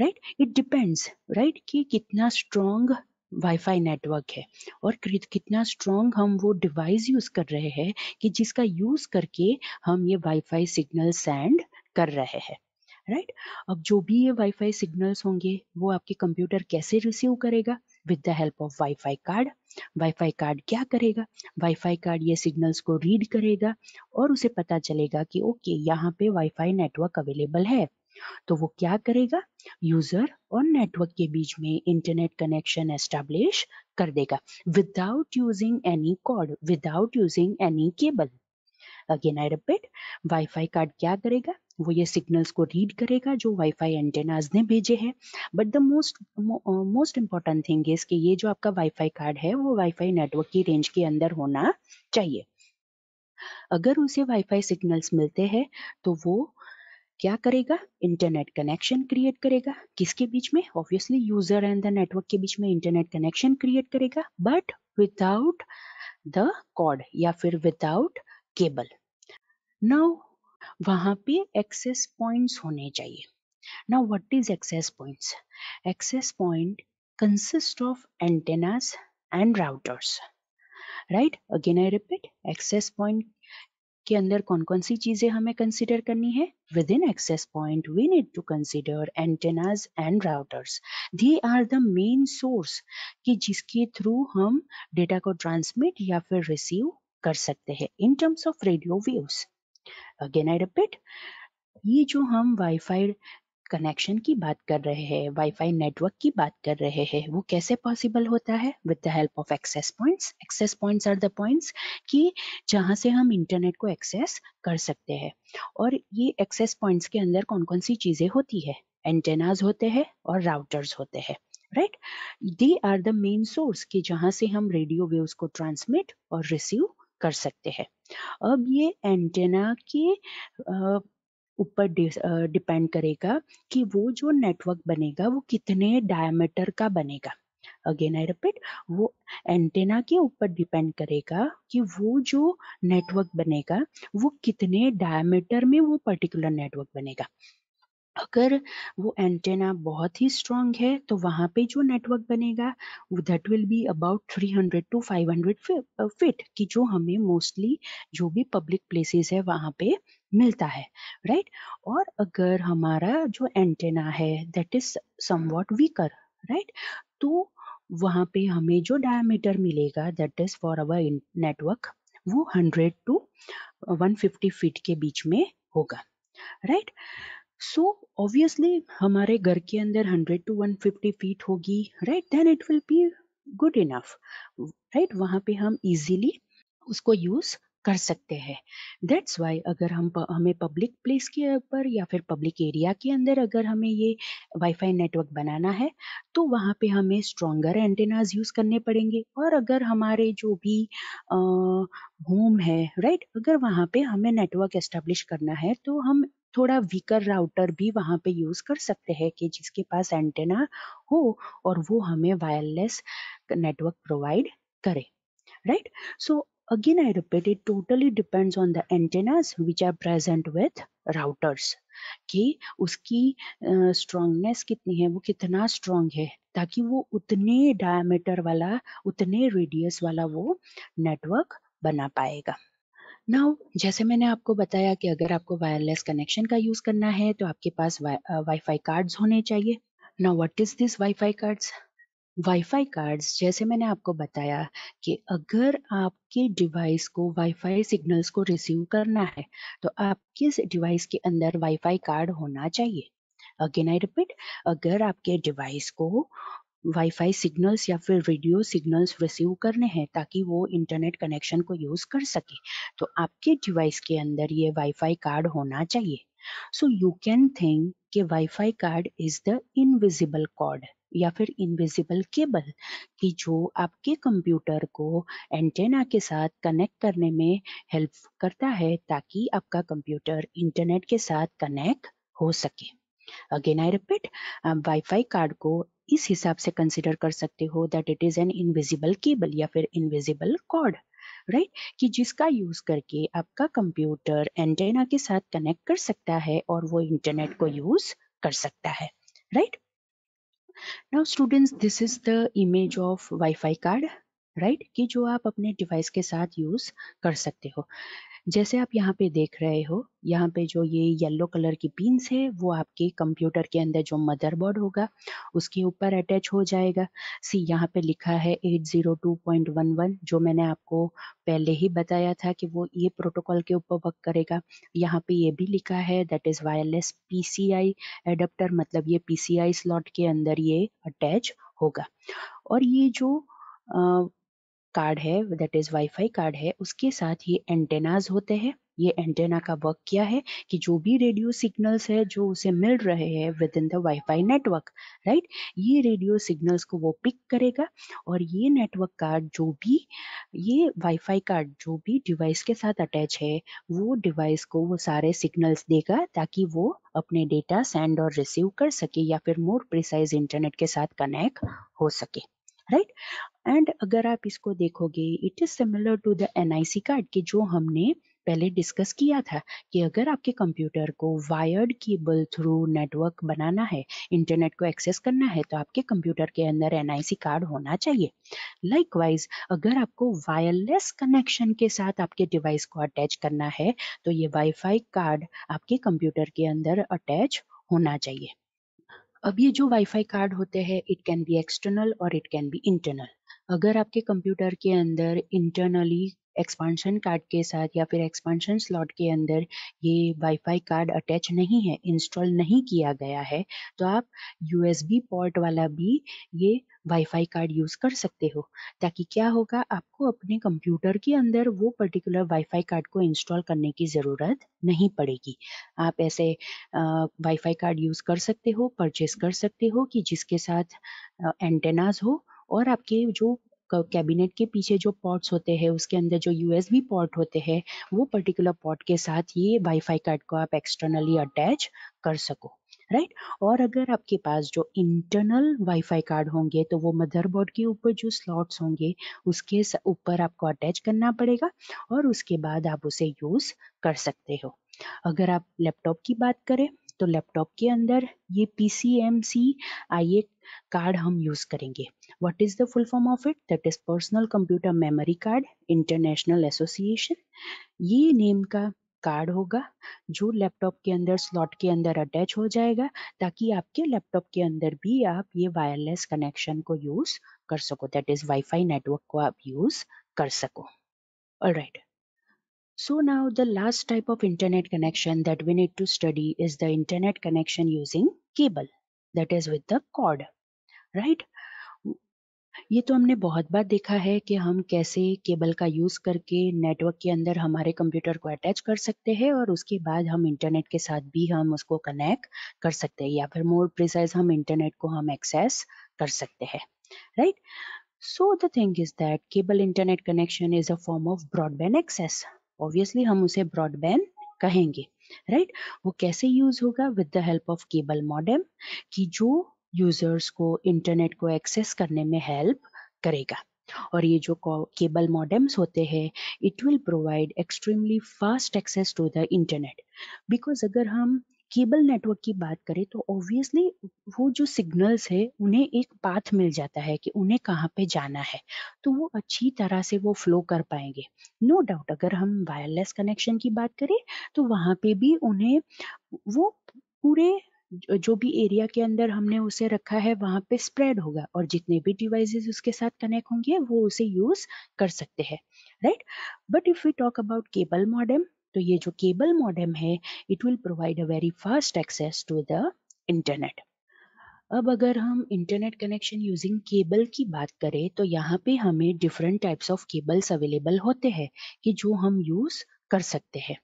right it depends right कि कितना स्ट्रॉन्ग वाईफाई नेटवर्क है और कितना स्ट्रॉन्ग हम वो डिवाइस यूज़ कर रहे हैं कि जिसका यूज़ करके हम ये वाईफाई सिग्नल सेंड कर रहे हैं राइट right? अब जो भी ये वाईफाई सिग्नल्स होंगे वो आपके कंप्यूटर कैसे रिसीव करेगा with the help of wifi card wifi card क्या करेगा वाईफाई कार्ड ये सिग्नल्स को रीड करेगा और उसे पता चलेगा कि ओके okay, यहाँ पे वाईफाई नेटवर्क अवेलेबल है तो वो क्या करेगा यूजर और नेटवर्क के बीच में इंटरनेट कनेक्शन एस्टेब्लिश कर देगा without using any cord without using any cable again I repeat wifi card क्या करेगा वो ये सिग्नल्स को रीड करेगा जो वाईफाई एंटेनाज ने भेजे हैं but the most most important thing is कि ये जो आपका वाईफाई कार्ड है वो वाईफाई नेटवर्क की रेंज के अंदर होना चाहिए अगर उसे वाईफाई सिग्नल्स मिलते हैं तो वो क्या करेगा इंटरनेट कनेक्शन क्रिएट करेगा किसके बीच में obviously user and the network के बीच में इंटरनेट कनेक्शन क्रिएट करेगा बट विदाउट द कॉर्ड या फिर विदाउट केबल नाउ वहां पे एक्सेस पॉइंट्स होने चाहिए now what is access points access point consist of antennas and routers right again I repeat access point के अंदर कौन कौन सी चीजें हमें कंसिडर करनी है within access point we need to consider antennas and routers they are the main source कि जिसके थ्रू हम डेटा को ट्रांसमिट या फिर रिसीव कर सकते हैं in terms of radio waves again I repeat ये जो हम वाईफाई कनेक्शन की बात कर रहे हैं वाईफाई नेटवर्क की बात कर रहे हैं वो कैसे पॉसिबल होता है with the help of access points access points are the points कि जहाँ से हम इंटरनेट को एक्सेस कर सकते हैं और ये एक्सेस पॉइंट्स के अंदर कौन कौन सी चीज़ें होती है एंटेनाज होते हैं और राउटर्स होते हैं right they are the main source कि जहाँ से हम रेडियो वेव्स को ट्रांसमिट और रिसीव कर सकते हैं अब ये एंटेना के ऊपर डिपेंड करेगा कि वो जो नेटवर्क बनेगा वो कितने डायमीटर का बनेगा अगेन आई रिपीट वो एंटेना के ऊपर डिपेंड करेगा कि वो जो नेटवर्क बनेगा वो कितने डायमीटर में वो पर्टिकुलर नेटवर्क बनेगा अगर वो एंटेना बहुत ही स्ट्रांग है तो वहां पे जो नेटवर्क बनेगा वो that will be about 300 to 500 feet कि जो हमें मोस्टली जो भी पब्लिक प्लेसेस है वहां पे मिलता है राइट और अगर हमारा जो एंटेना है that is somewhat weaker right तो वहाँ पे हमें जो डायमीटर मिलेगा that is for our network वो 100 टू 150 फीट के बीच में होगा राइट सो ऑब्वियसली हमारे घर के अंदर 100 टू 150 फीट होगी right then it will be good enough right वहाँ पे हम इजीली उसको यूज कर सकते हैं दैट्स वाई अगर हम हमें पब्लिक प्लेस के ऊपर या फिर पब्लिक एरिया के अंदर अगर हमें ये वाईफाई नेटवर्क बनाना है तो वहाँ पे हमें स्ट्रॉन्गर एंटेनाज यूज़ करने पड़ेंगे और अगर हमारे जो भी होम है राइट अगर वहाँ पे हमें नेटवर्क एस्टेब्लिश करना है तो हम थोड़ा वीकर राउटर भी वहाँ पे यूज़ कर सकते हैं कि जिसके पास एंटेना हो और वो हमें वायरलेस नेटवर्क प्रोवाइड करे right so Again, I repeat, it totally depends on the antennas which are present with routers ki uski uh, strongness kitni hai wo kitna strong hai taki wo utne diameter wala utne radius wala wo network bana payega now जैसे मैंने आपको बताया कि अगर आपको wireless connection का use करना है तो आपके पास वाईफाई कार्ड्स होने चाहिए now what is this wifi cards wifi cards जैसे मैंने आपको बताया कि अगर आपके डिवाइस को वाईफाई सिग्नल्स को रिसीव करना है तो आपके डिवाइस के अंदर वाईफाई कार्ड होना चाहिए अगेन आई रिपीट अगर आपके डिवाइस को वाईफाई सिग्नल्स या फिर रेडियो सिग्नल्स रिसीव करने हैं ताकि वो इंटरनेट कनेक्शन को यूज़ कर सके तो आपके डिवाइस के अंदर ये वाईफाई कार्ड होना चाहिए सो यू कैन थिंक कि wifi card is the invisible cord या फिर इनविजिबल केबल कि जो आपके कंप्यूटर को एंटेना के साथ कनेक्ट करने में हेल्प करता है ताकि आपका कंप्यूटर इंटरनेट के साथ कनेक्ट हो सके अगेन आई रिपीट आप वाईफाई कार्ड को इस हिसाब से कंसिडर कर सकते हो that it is an invisible cable या फिर इनविजिबल कॉर्ड राइट right? कि जिसका यूज करके आपका कंप्यूटर एंटेना के साथ कनेक्ट कर सकता है और वो इंटरनेट को यूज कर सकता है right now students this is the image of wifi card right कि जो आप अपने डिवाइस के साथ यूज कर सकते हो जैसे आप यहाँ पे देख रहे हो यहाँ पे जो ये येलो कलर की पिंस है वो आपके कंप्यूटर के अंदर जो मदरबोर्ड होगा उसके ऊपर अटैच हो जाएगा सी यहाँ पे लिखा है 802.11 जो मैंने आपको पहले ही बताया था कि वो ये प्रोटोकॉल के ऊपर वर्क करेगा यहाँ पे ये भी लिखा है that is wireless PCI adapter मतलब ये पीसीआई स्लॉट के अंदर ये अटैच होगा और ये जो कार्ड है दैट इज वाईफाई कार्ड है उसके साथ ये एंटेनाज होते हैं ये एंटेना का वर्क क्या है कि जो भी रेडियो सिग्नल्स है जो उसे मिल रहे हैं within the wifi network right ये रेडियो सिग्नल्स को वो पिक करेगा और ये नेटवर्क कार्ड जो भी ये वाईफाई कार्ड जो भी डिवाइस के साथ अटैच है वो डिवाइस को वो सारे सिग्नल्स देगा ताकि वो अपने डेटा सेंड और रिसीव कर सके या फिर मोर प्रिसाइज इंटरनेट के साथ कनेक्ट हो सके राइट एंड अगर आप इसको देखोगे it is similar to the NIC card कि जो हमने पहले डिस्कस किया था कि अगर आपके कंप्यूटर को वायर्ड केबल थ्रू नेटवर्क बनाना है इंटरनेट को एक्सेस करना है तो आपके कंप्यूटर के अंदर एन कार्ड होना चाहिए लाइकवाइज अगर आपको वायरलेस कनेक्शन के साथ आपके डिवाइस को अटैच करना है तो ये वाईफाई कार्ड आपके कंप्यूटर के अंदर अटैच होना चाहिए अब ये जो वाईफाई कार्ड होते हैं इट कैन बी एक्सटर्नल और इट कैन बी इंटरनल अगर आपके कंप्यूटर के अंदर इंटरनली एक्सपांशन कार्ड के साथ या फिर एक्सपांशन स्लॉट के अंदर ये वाईफाई कार्ड अटैच नहीं है इंस्टॉल नहीं किया गया है तो आप यूएसबी पोर्ट वाला भी ये वाईफाई कार्ड यूज़ कर सकते हो ताकि क्या होगा आपको अपने कंप्यूटर के अंदर वो पर्टिकुलर वाईफाई कार्ड को इंस्टॉल करने की ज़रूरत नहीं पड़ेगी आप ऐसे वाईफाई कार्ड यूज़ कर सकते हो परचेस कर सकते हो कि जिसके साथ एंटेनाज हो और आपके जो कैबिनेट के पीछे जो पॉट्स होते हैं उसके अंदर जो यूएसबी पॉट होते हैं वो पर्टिकुलर पॉट के साथ ये वाईफाई कार्ड को आप एक्सटर्नली अटैच कर सको राइट right? और अगर आपके पास जो इंटरनल वाईफाई कार्ड होंगे तो वो मदरबोर्ड के ऊपर जो स्लॉट्स होंगे उसके ऊपर आपको अटैच करना पड़ेगा और उसके बाद आप उसे यूज़ कर सकते हो अगर आप लैपटॉप की बात करें तो लैपटॉप के अंदर ये P C M C I A card हम यूज करेंगे what is the full form of it that is personal computer memory card international association ये नेम का कार्ड होगा जो लैपटॉप के अंदर स्लॉट के अंदर अटैच हो जाएगा ताकि आपके लैपटॉप के अंदर भी आप ये वायरलेस कनेक्शन को यूज कर सको दैट इज वाईफाई नेटवर्क को आप यूज कर सको alright So now the last type of internet connection that we need to study is the internet connection using cable that is with the cord right ये तो हमने बहुत बार देखा है कि हम कैसे केबल का यूज़ करके नेटवर्क के अंदर हमारे कंप्यूटर को अटैच कर सकते हैं और उसके बाद हम इंटरनेट के साथ भी हम उसको कनेक्ट कर सकते हैं या फिर मोर प्रिसाइज हम इंटरनेट को हम एक्सेस कर सकते हैं right so the thing is that cable internet connection is a form of broadband access obviously हम उसे ब्रॉडबैंड कहेंगे राइट right? वो कैसे यूज होगा with the help of cable modem कि जो यूजर्स को इंटरनेट को एक्सेस करने में हेल्प करेगा और ये जो केबल मॉडेम्स होते हैं it will provide extremely fast access to the internet because अगर हम केबल नेटवर्क की बात करें तो ऑब्वियसली वो जो सिग्नल्स है उन्हें एक पाथ मिल जाता है कि उन्हें कहाँ पे जाना है तो वो अच्छी तरह से वो फ्लो कर पाएंगे नो no डाउट अगर हम वायरलेस कनेक्शन की बात करें तो वहाँ पे भी उन्हें वो पूरे जो भी एरिया के अंदर हमने उसे रखा है वहाँ पे स्प्रेड होगा और जितने भी डिवाइसेस उसके साथ कनेक्ट होंगे वो उसे यूज कर सकते हैं right but if we talk about cable modem तो ये जो केबल मॉडेम है it will provide a very fast access to the internet अब अगर हम इंटरनेट कनेक्शन यूजिंग केबल की बात करें तो यहाँ पे हमें different types of cables available होते हैं कि जो हम यूज कर सकते हैं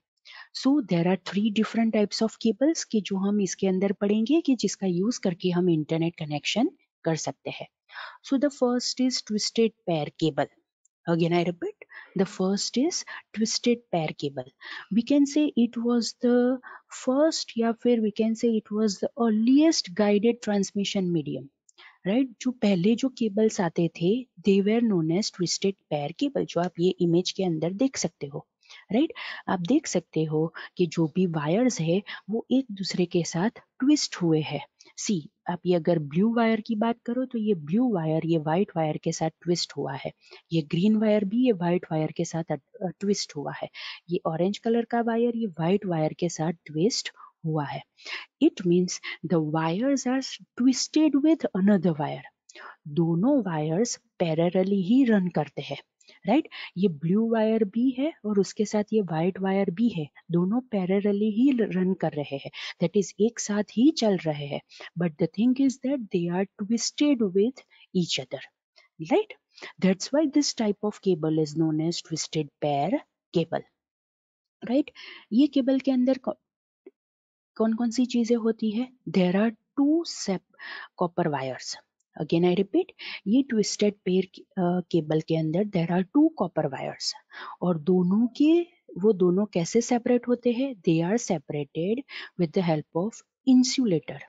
so there are three different types of cables कि जो हम इसके अंदर पढ़ेंगे कि जिसका यूज करके हम इंटरनेट कनेक्शन कर सकते हैं so the first is twisted pair cable again I repeat The first is twisted pair cable. We can say it was the first या फिर we can say it was the earliest guided transmission medium. Right right? जो पहले जो cables आते थे they're known as twisted pair cable जो आप ये इमेज के अंदर देख सकते हो राइट right? आप देख सकते हो कि जो भी वायर्स है वो एक दूसरे के साथ ट्विस्ट हुए हैं सी आप ये अगर ब्लू वायर की बात करो तो ये ब्लू वायर ये व्हाइट वायर के साथ ट्विस्ट हुआ है ये ग्रीन वायर भी ये व्हाइट वायर के साथ ट्विस्ट हुआ है ये ऑरेंज कलर का वायर ये व्हाइट वायर के साथ ट्विस्ट हुआ है it means the wires are twisted with another wire दोनों वायर्स पैरली ही रन करते हैं राइट ये ब्लू वायर भी है और उसके साथ ये व्हाइट वायर भी है दोनों पैरेलली ही रन कर रहे हैं दैट इज एक साथ ही चल रहे हैं but the thing is that they are twisted with each other right that's why this type of cable is known as twisted pair cable right ये केबल के अंदर कौन कौन सी चीजें होती है देर आर टू सेप copper wires again I repeat ये ट्विस्टेड पेयर केबल के अंदर there are two copper wires और दोनों के वो दोनों कैसे सेपरेट होते हैं they are separated with the help of insulator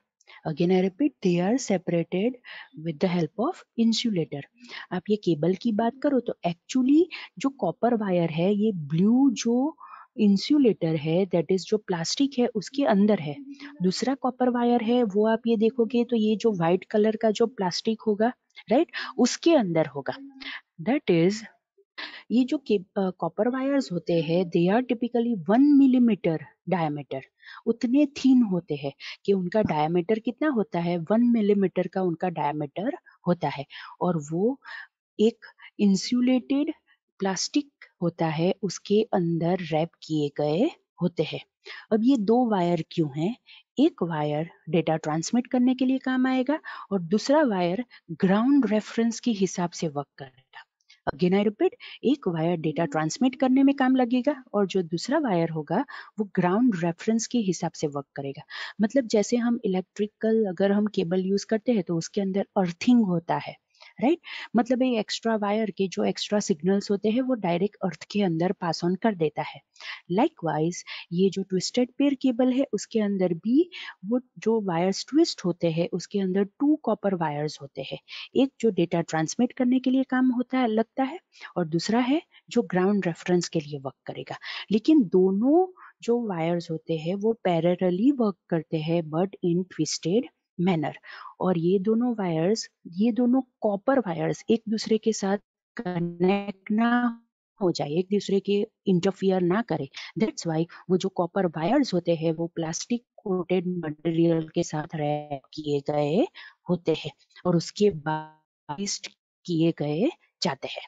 again I repeat they are separated with the help of insulator आप ये केबल की बात करो तो एक्चुअली जो कॉपर वायर है ये ब्लू जो uh, इंसुलेटर है दैट इज जो प्लास्टिक है उसके अंदर है दूसरा कॉपर वायर है वो आप ये देखोगे तो ये जो व्हाइट कलर का जो प्लास्टिक होगा राइट right? उसके अंदर होगा दैट इज ये जो कॉपर वायर्स होते हैं they are typically one millimetre diameter उतने थीन होते हैं कि उनका डायमीटर कितना होता है वन मिलीमीटर का उनका डायमीटर होता है और वो एक इंसुलेटेड प्लास्टिक होता है उसके अंदर रैप किए गए होते हैं अब ये दो वायर क्यों हैं एक वायर डेटा ट्रांसमिट करने के लिए काम आएगा और दूसरा वायर ग्राउंड रेफरेंस के हिसाब से वर्क करेगा अगेन आई रिपीट एक वायर डेटा ट्रांसमिट करने में काम लगेगा और जो दूसरा वायर होगा वो ग्राउंड रेफरेंस के हिसाब से वर्क करेगा मतलब जैसे हम इलेक्ट्रिकल अगर हम केबल यूज करते हैं तो उसके अंदर अर्थिंग होता है राइट मतलब ये एक्स्ट्रा वायर के जो एक्स्ट्रा सिग्नल्स होते हैं वो डायरेक्ट अर्थ के अंदर पास ऑन कर देता है लाइकवाइज ये जो ट्विस्टेड पेयर केबल है उसके अंदर भी वो जो वायर्स ट्विस्ट होते हैं उसके अंदर टू कॉपर वायर्स होते हैं एक जो डेटा ट्रांसमिट करने के लिए काम होता है लगता है और दूसरा है जो ग्राउंड रेफरेंस के लिए वर्क करेगा लेकिन दोनों जो वायर्स होते हैं वो पैरेलली वर्क करते हैं बट इन ट्विस्टेड मैनर और ये दोनों वायर्स ये दोनों कॉपर वायर्स एक दूसरे के साथ कनेक्ट ना हो जाए एक दूसरे के इंटरफियर ना करे दैट्स वाई वो जो कॉपर वायर्स होते हैं वो प्लास्टिक कोटेड मटेरियल के साथ रैप किए गए होते हैं और उसके बाद किए गए जाते हैं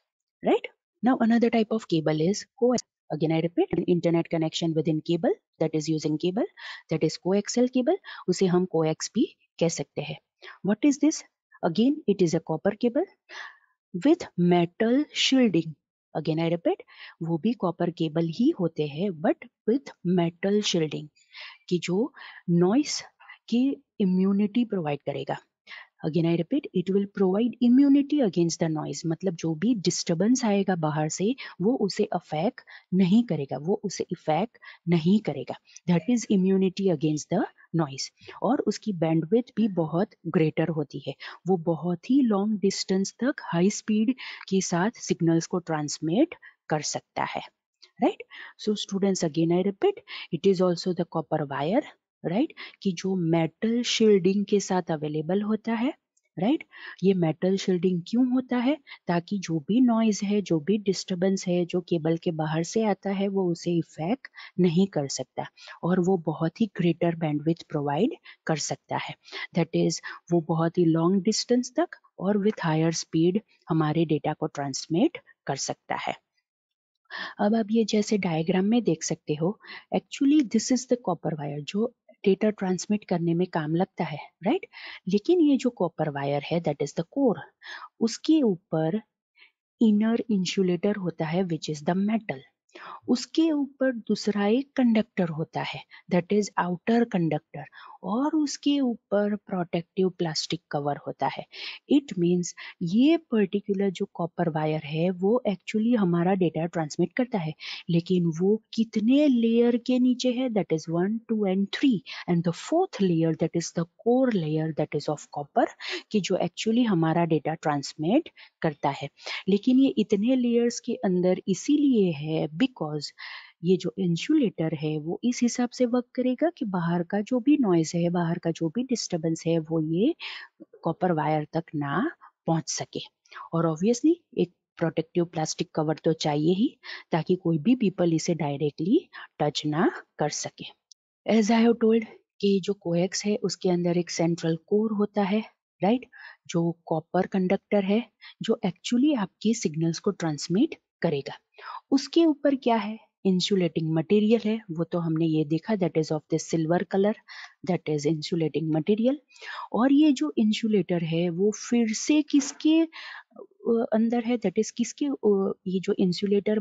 right now another type of cable is को again I repeat internet connection within cable that is using cable that is coaxial cable use hum coax bhi keh sakte हैं what is this again it is a copper cable with metal shielding again i repeat wo bhi copper cable hi hote हैं but with metal shielding ki jo noise ki immunity provide karega again I repeat it will provide immunity against the noise मतलब जो भी disturbance आएगा बाहर से वो उसे affect नहीं करेगा वो उसे इफेक्ट नहीं करेगा that is immunity against the noise और उसकी बैंडविथ भी बहुत ग्रेटर होती है वो बहुत ही लॉन्ग डिस्टेंस तक हाई स्पीड के साथ सिग्नल्स को ट्रांसमिट कर सकता है right so students again I repeat it is also the copper wire right right? कि जो मेटल शील्डिंग के साथ अवेलेबल होता है राइट right? ये मेटल शील्डिंग क्यों होता है ताकि जो भी नॉइज है जो भी डिस्टरबेंस है जो केबल के बाहर से आता है वो उसे इफेक्ट नहीं कर सकता और वो बहुत ही ग्रेटर बैंडविथ प्रोवाइड कर सकता है दैट इज वो बहुत ही लॉन्ग डिस्टेंस तक और विथ हायर स्पीड हमारे डेटा को ट्रांसमिट कर सकता है अब आप ये जैसे डायग्राम में देख सकते हो actually this is the copper wire जो डेटा ट्रांसमिट करने में काम लगता है राइट लेकिन ये जो कॉपर वायर है दैट इज द कोर उसके ऊपर इनर इंसुलेटर होता है विच इज द मेटल उसके ऊपर दूसरा एक कंडक्टर होता है दैट इज आउटर कंडक्टर और उसके ऊपर प्रोटेक्टिव प्लास्टिक कवर होता है इट मींस ये पर्टिकुलर जो कॉपर वायर है वो एक्चुअली हमारा डेटा ट्रांसमिट करता है लेकिन वो कितने लेयर के नीचे है that is one two and three and the fourth layer that is the core layer that is of copper कि जो एक्चुअली हमारा डेटा ट्रांसमिट करता है लेकिन ये इतने लेयर्स के अंदर इसीलिए है बिकॉज ये जो इंसुलेटर है वो इस हिसाब से वर्क करेगा कि बाहर का जो भी नॉइज है बाहर का जो भी डिस्टरबेंस है वो ये कॉपर वायर तक ना पहुंच सके और ऑब्वियसली एक प्रोटेक्टिव प्लास्टिक कवर तो चाहिए ही ताकि कोई भी पीपल इसे डायरेक्टली टच ना कर सके एज आई टोल्ड कि जो कोएक्स है उसके अंदर एक सेंट्रल कोर होता है राइट right? जो कॉपर कंडक्टर है जो एक्चुअली आपके सिग्नल्स को ट्रांसमिट करेगा उसके ऊपर क्या है इंसुलेटिंग मटेरियल है वो तो हमने ये देखा that is of the silver colour that is insulating material और ये जो इंसुलेटर है वो फिर से किसके अंदर है दैट इज किसके ये जो इंसुलेटर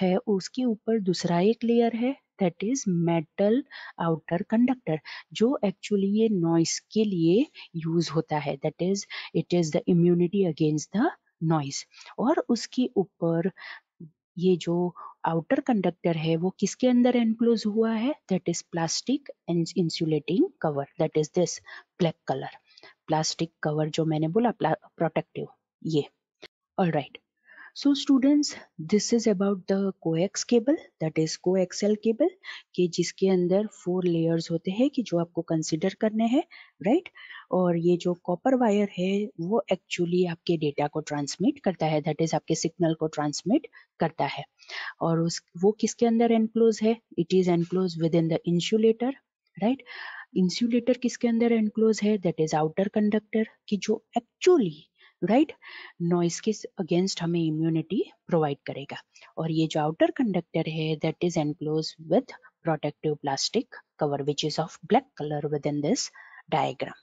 है उसके ऊपर दूसरा एक लेयर है that is metal outer conductor जो एक्चुअली ये नॉइस के लिए यूज होता है that is it is the immunity against the noise और उसके ऊपर ये जो आउटर कंडक्टर है वो किसके अंदर एनक्लोज हुआ है that is plastic insulating cover that is this black colour plastic cover जो मैंने बोला प्रोटेक्टिव ये all right So students, this is about the coax cable, that is coaxial cable, कि जिसके अंदर four layers होते हैं कि जो आपको consider करने हैं, right? और ये जो copper wire है, वो actually आपके data को transmit करता है, that is आपके signal को transmit करता है. और उस वो किसके अंदर enclose है? It is enclosed within the insulator, right? Insulator किसके अंदर एनक्लोज है दैट इज आउटर कंडक्टर कि जो एक्चुअली राइट नॉइस के अगेंस्ट हमें इम्यूनिटी प्रोवाइड करेगा और ये जो आउटर कंडक्टर है that is enclose with protective plastic cover which is of black colour within this diagram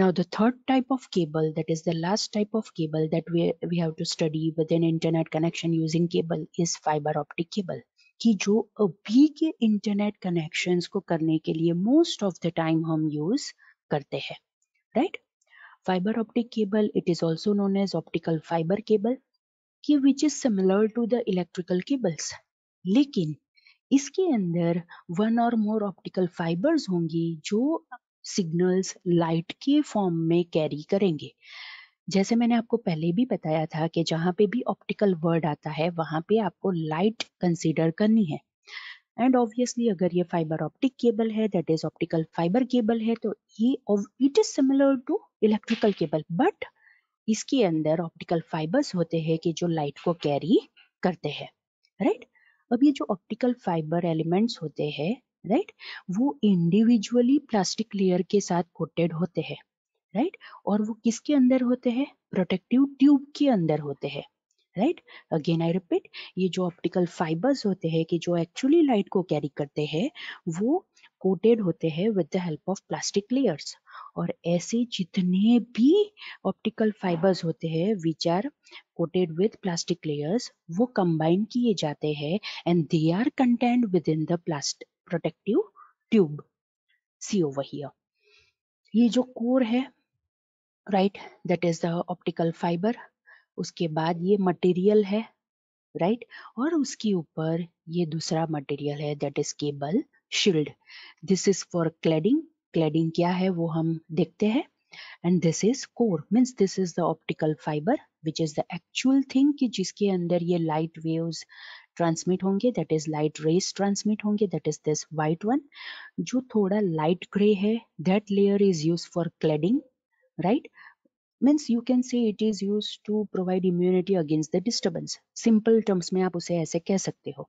now the third type of cable that is the last type of cable that we we have to study with an internet connection using cable is fiber optic cable कि जो अभी के internet connections को करने के लिए most of the time हम use करते हैं right fiber optic cable it is also known as optical fiber cable ki which is similar to the electrical cables lekin iske andar one or more optical fibers होंगी जो signals light के form में carry करेंगे जैसे मैंने आपको पहले भी बताया था कि जहां पे भी ऑप्टिकल वर्ड आता है वहां पे आपको लाइट कंसीडर करनी है एंड ऑब्वियसली अगर ये फाइबर ऑप्टिक केबल है that is optical fibre cable है तो ये it is similar to electrical cable but इसके अंदर ऑप्टिकल फाइबर्स होते हैं कि जो लाइट को कैरी करते हैं राइट right? अब ये जो ऑप्टिकल फाइबर एलिमेंट्स होते हैं राइट right? वो इंडिविजुअली प्लास्टिक लेयर के साथ कोटेड होते हैं राइट right? और वो किसके अंदर होते हैं प्रोटेक्टिव ट्यूब के अंदर होते हैं राइट अगेन आई रिपीट ये जो ऑप्टिकल फाइबर्स होते हैं कि जो एक्चुअली लाइट को कैरी करते हैं वो कोटेड होते हैं with the help of plastic layers और ऐसे जितने भी ऑप्टिकल फाइबर्स होते हैं which are coated with plastic layers वो कंबाइन किए जाते हैं and they are content within the प्लास्ट protective tube see over here ये जो कोर है right that is the optical fibre उसके बाद ये मटेरियल है राइट और उसके ऊपर ये दूसरा मटेरियल है that is cable shield this is for cladding cladding क्या है वो हम देखते हैं and this is core means this is the optical fibre which is the actual thing कि जिसके अंदर ये लाइट वेव्स ट्रांसमिट होंगे that is light rays transmit होंगे that is this white one जो थोड़ा लाइट ग्रे है that layer is use for cladding right means you can say it is use to provide immunity against the disturbance simple terms में आप उसे ऐसे कह सकते हो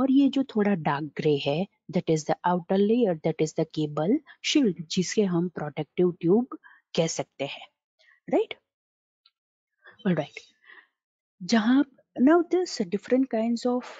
और ये जो थोड़ा डार्क ग्रे है that is the outer layer that is the cable shield जिसके हम प्रोटेक्टिव ट्यूब कह सकते हैं राइट राइट जहां now this different kind of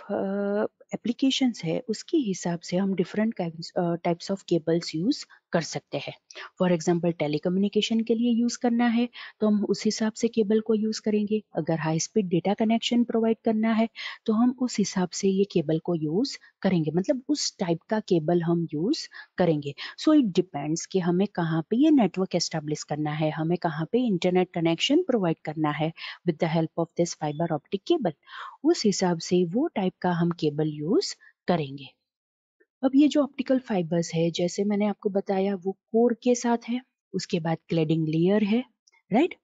application है उसके हिसाब से हम different types of cables use कर सकते हैं फॉर एग्जाम्पल टेलीकम्युनिकेशन के लिए यूज करना है तो हम उस हिसाब से केबल को यूज करेंगे अगर high speed data connection provide करना है तो हम उस हिसाब से ये केबल को यूज करेंगे मतलब उस टाइप का केबल हम यूज करेंगे सो इट डिपेंड्स कि हमें कहाँ पे ये नेटवर्क एस्टेब्लिश करना है हमें कहाँ पे इंटरनेट कनेक्शन प्रोवाइड करना है with the help of this fibre optic cable उस हिसाब से वो टाइप का हम केबल यूज करेंगे अब ये जो ऑप्टिकल फाइबर्स है जैसे मैंने आपको बताया वो कोर के साथ है उसके बाद क्लेडिंग लेयर है राइट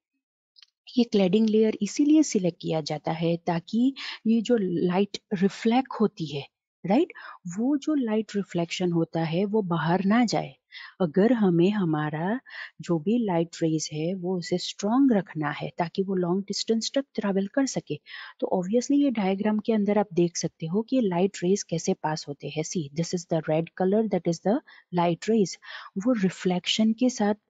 ये क्लेडिंग लेयर इसीलिए सिलेक्ट किया जाता है ताकि ये जो लाइट रिफ्लेक्ट होती है राइट वो जो लाइट रिफ्लेक्शन होता है वो बाहर ना जाए अगर हमें हमारा जो भी लाइट रेज़ है वो उसे स्ट्रॉन्ग रखना है ताकि वो लॉन्ग डिस्टेंस तक ट्रेवल कर सके तो ऑब्वियसली ये डायग्राम के अंदर आप देख सकते हो कि लाइट रेज कैसे पास होते हैं see this is the red colour that is the light rays वो रिफ्लेक्शन के साथ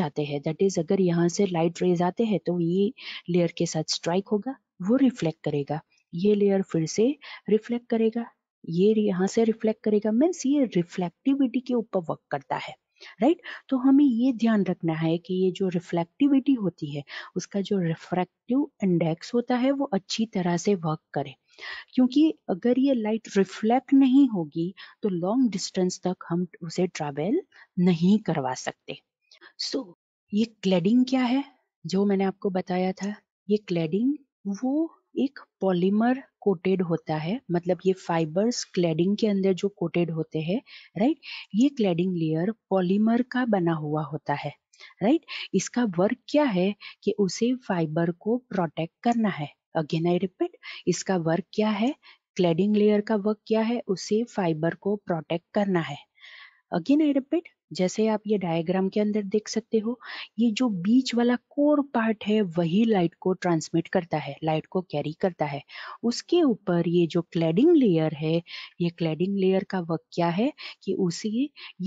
जाते हैं दैट इज अगर यहाँ से लाइट रेज आते हैं तो ये लेयर के साथ स्ट्राइक होगा वो रिफ्लेक्ट करेगा ये लेयर फिर से रिफ्लेक्ट करेगा ये यहाँ से रिफ्लेक्ट करेगा मीन्स ये रिफ्लेक्टिविटी के ऊपर वर्क करता है राइट right? तो हमें ये ध्यान रखना है कि ये जो रिफ्लेक्टिविटी होती है उसका जो रिफ्रैक्टिव इंडेक्स होता है वो अच्छी तरह से वर्क करे क्योंकि अगर ये लाइट रिफ्लेक्ट नहीं होगी तो लॉन्ग डिस्टेंस तक हम उसे ट्रेवल नहीं करवा सकते सो so, ये क्लेडिंग क्या है जो मैंने आपको बताया था ये क्लेडिंग वो एक पॉलीमर कोटेड होता है मतलब ये फाइबर्स क्लैडिंग के अंदर जो कोटेड होते हैं राइट ये क्लैडिंग लेयर पॉलीमर का बना हुआ होता है राइट इसका वर्क क्या है कि उसे फाइबर को प्रोटेक्ट करना है अगेन आई रिपीट इसका वर्क क्या है क्लैडिंग लेयर का वर्क क्या है उसे फाइबर को प्रोटेक्ट करना है अगेन आई रिपीट जैसे आप ये डायग्राम के अंदर देख सकते हो ये जो बीच वाला कोर पार्ट है वही लाइट को ट्रांसमिट करता है लाइट को कैरी करता है उसके ऊपर ये जो क्लैडिंग लेयर है ये क्लैडिंग लेयर का वर्क क्या है कि उसे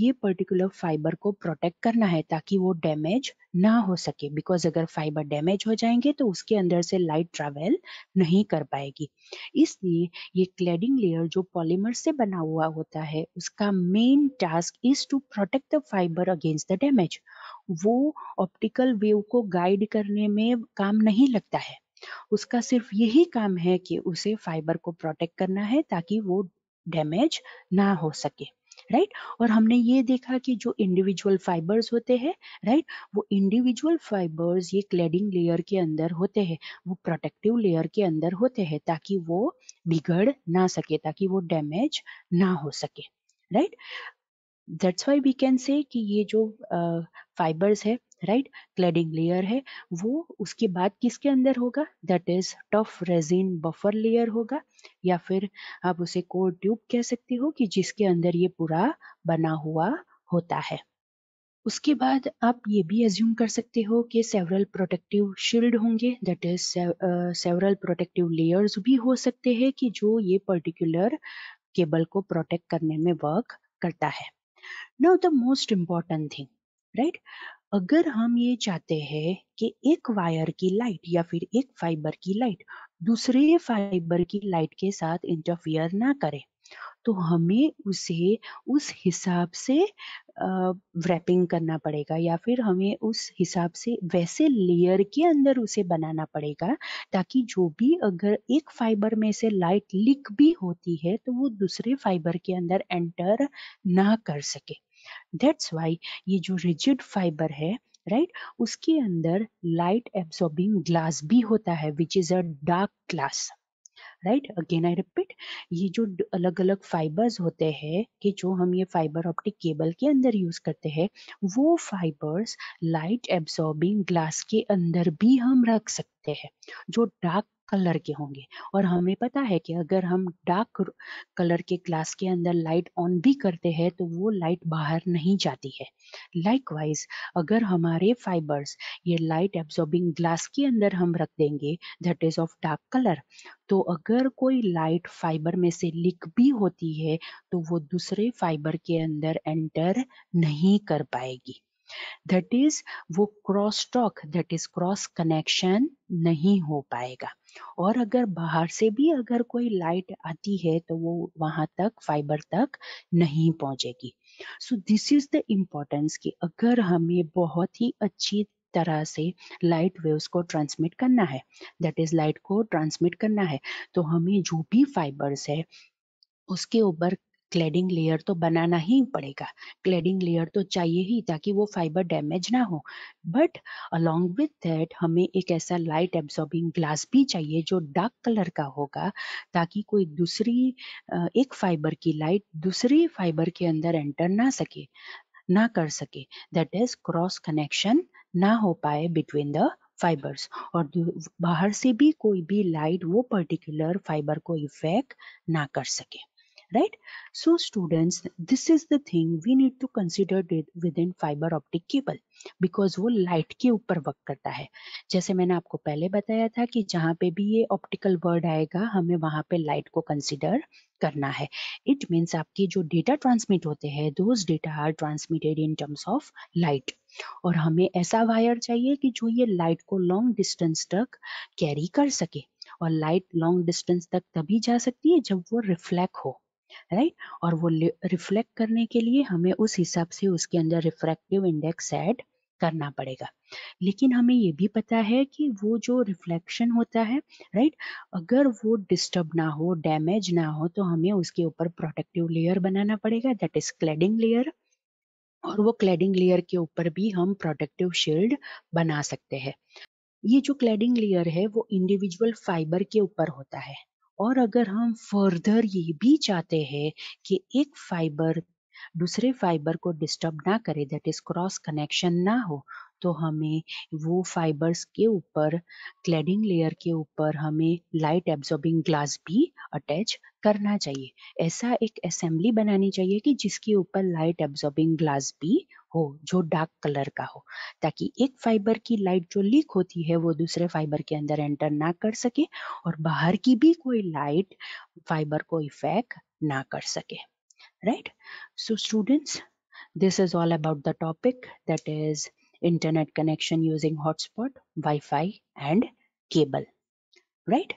ये पर्टिकुलर फाइबर को प्रोटेक्ट करना है ताकि वो डैमेज ना हो सके बिकॉज अगर फाइबर डैमेज हो जाएंगे तो उसके अंदर से लाइट ट्रेवल नहीं कर पाएगी इसलिए ये क्लेडिंग लेयर जो पॉलीमर से बना हुआ होता है उसका main task is to protect the fibre against the damage वो ऑप्टिकल वेव को गाइड करने में काम नहीं लगता है उसका सिर्फ यही काम है कि उसे फाइबर को प्रोटेक्ट करना है ताकि वो डैमेज ना हो सके राइट और हमने ये देखा कि जो इंडिविजुअल फाइबर्स होते हैं राइट वो इंडिविजुअल फाइबर्स ये क्लेडिंग लेयर के अंदर होते हैं वो प्रोटेक्टिव लेयर के अंदर होते हैं ताकि वो बिगड़ ना सके ताकि वो डैमेज ना हो सके right that's why we can say कि ये जो फाइबर्स uh, है राइट क्लैडिंग लेयर है वो उसके बाद किसके अंदर होगा that is tough resin buffer layer होगा या फिर आप उसे कोर ट्यूब कह सकते हो कि जिसके अंदर ये पूरा बना हुआ होता है उसके बाद आप ये भी एज्यूम कर सकते हो कि सेवरल प्रोटेक्टिव शील्ड होंगे that is several protective layers भी हो सकते हैं कि जो ये पर्टिकुलर केबल को प्रोटेक्ट करने में वर्क करता है now the most important thing right अगर हम ये चाहते हैं कि एक वायर की लाइट या फिर एक फाइबर की लाइट दूसरे फाइबर की लाइट के साथ इंटरफियर ना करे तो हमें उसे उस हिसाब से रैपिंग करना पड़ेगा या फिर हमें उस हिसाब से वैसे लेयर के अंदर उसे बनाना पड़ेगा ताकि जो भी अगर एक फाइबर में से लाइट लीक भी होती है तो वो दूसरे फाइबर के अंदर एंटर ना कर सके दैट्स वाई ये जो रिजिड फाइबर है राइट right? उसके अंदर लाइट एब्सॉर्बिंग ग्लास भी होता है which is a dark glass right again I repeat ये जो अलग अलग फाइबर्स होते हैं कि जो हम ये फाइबर ऑप्टिक केबल के अंदर यूज करते हैं वो फाइबर्स लाइट एब्सॉर्बिंग ग्लास के अंदर भी हम रख सकते हैं जो डार्क कलर के होंगे और हमें पता है कि अगर हम डार्क कलर के ग्लास के अंदर लाइट ऑन भी करते हैं तो वो लाइट बाहर नहीं जाती है लाइकवाइज अगर हमारे फाइबर्स ये लाइट एब्जॉर्बिंग ग्लास के अंदर हम रख देंगे that is of dark colour तो अगर कोई लाइट फाइबर में से लीक भी होती है तो वो दूसरे फाइबर के अंदर एंटर नहीं कर पाएगी दैट इज वो cross talk that is cross connection नहीं हो पाएगा और अगर बाहर से भी अगर कोई लाइट आती है तो वो वहां तक फाइबर तक नहीं पहुंचेगी so this is the importance कि अगर हमें बहुत ही अच्छी तरह से लाइट वेव्स को ट्रांसमिट करना है दैट इज लाइट को ट्रांसमिट करना है तो हमें जो भी फाइबर्स है उसके ऊपर क्लेडिंग लेयर तो बनाना ही पड़ेगा क्लेडिंग लेयर तो चाहिए ही ताकि वो फाइबर डैमेज ना हो बट अलोंग विद दैट हमें एक ऐसा लाइट एब्जॉर्बिंग ग्लास भी चाहिए जो डार्क कलर का होगा ताकि कोई दूसरी एक फाइबर की लाइट दूसरी फाइबर के अंदर एंटर ना सके ना कर सके दैट इज क्रॉस कनेक्शन ना हो पाए बिटवीन द फाइबर्स और बाहर से भी कोई भी लाइट वो पर्टिकुलर फाइबर को इफेक्ट ना कर सके right so students this is the thing we need to consider within fiber optic cable because wo light ke upar work karta hai jaise maine aapko pehle bataya tha ki jahan pe bhi ye optical word aayega hame wahan pe light ko consider karna hai it means आपके jo data transmit hote हैं those data are transmitted in terms of light और हमें ऐसा wire चाहिए कि जो ये light को लॉन्ग डिस्टेंस तक कैरी कर सके और लाइट लॉन्ग डिस्टेंस तक तभी जा सकती है जब वो रिफ्लेक्ट हो राइट और वो रिफ्लेक्ट करने के लिए हमें उस हिसाब से उसके अंदर रिफ्रैक्टिव इंडेक्स एड करना पड़ेगा लेकिन हमें ये भी पता है कि वो जो रिफ्लेक्शन होता है राइट अगर वो डिस्टर्ब ना हो डैमेज ना हो तो हमें उसके ऊपर प्रोटेक्टिव लेयर बनाना पड़ेगा दैट इज क्लेडिंग लेयर और वो क्लेडिंग लेयर के ऊपर भी हम प्रोटेक्टिव शील्ड बना सकते हैं ये जो क्लेडिंग लेयर है वो इंडिविजुअल फाइबर के ऊपर होता है और अगर हम फर्दर ये भी चाहते हैं कि एक फाइबर दूसरे फाइबर को डिस्टर्ब ना करे दैट इज क्रॉस कनेक्शन ना हो तो हमें वो फाइबर्स के ऊपर क्लैडिंग लेयर के ऊपर हमें लाइट एब्जॉर्बिंग ग्लास भी अटैच करना चाहिए ऐसा एक असेंबली बनानी चाहिए कि जिसके ऊपर लाइट एब्जॉर्बिंग ग्लास भी हो जो डार्क कलर का हो ताकि एक फाइबर की लाइट जो लीक होती है वो दूसरे फाइबर के अंदर एंटर ना कर सके और बाहर की भी कोई लाइट फाइबर को इफेक्ट ना कर सके right so students this is all about the topic that is internet connection using hotspot, Wi-Fi and cable right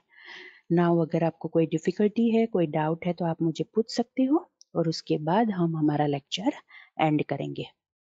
now अगर आपको कोई डिफिकल्टी है कोई डाउट है तो आप मुझे पूछ सकते हो और उसके बाद हम हमारा लेक्चर एंड करेंगे